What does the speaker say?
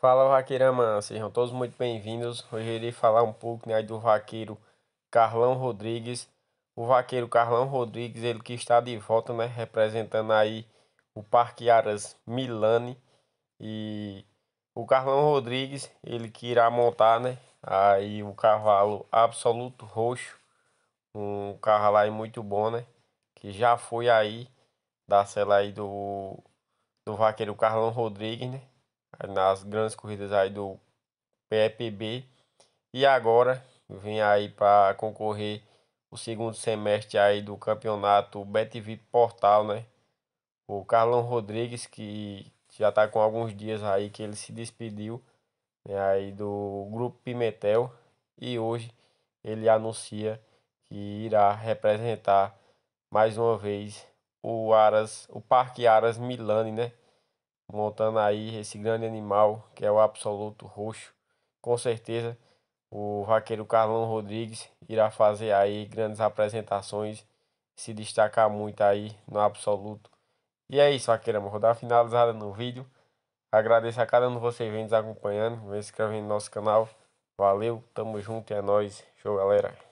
Fala Vaqueirama, sejam todos muito bem-vindos. Hoje eu irei falar um pouco né, do vaqueiro Carlão Rodrigues. O vaqueiro Carlão Rodrigues, ele que está de volta, né, representando aí o Parque Aras Milani. E o Carlão Rodrigues, ele que irá montar, né, aí o cavalo Absoluto Roxo. Um cavalo aí muito bom, né, que já foi aí da cela aí do, do vaqueiro Carlão Rodrigues, né nas grandes corridas aí do PEPB e agora vem aí para concorrer o segundo semestre aí do campeonato BetVip Portal, né? O Carlão Rodrigues que já está com alguns dias aí que ele se despediu né, aí do grupo Pimentel e hoje ele anuncia que irá representar mais uma vez o Aras, o Parque Aras Milani, né? montando aí esse grande animal que é o absoluto roxo. Com certeza o vaqueiro Carlão Rodrigues irá fazer aí grandes apresentações, se destacar muito aí no absoluto. E é isso, vaqueiro, Vou dar finalizada no vídeo. Agradeço a cada um de vocês vem nos acompanhando, vem se inscrevendo no nosso canal. Valeu, tamo junto, é nóis. Show, galera.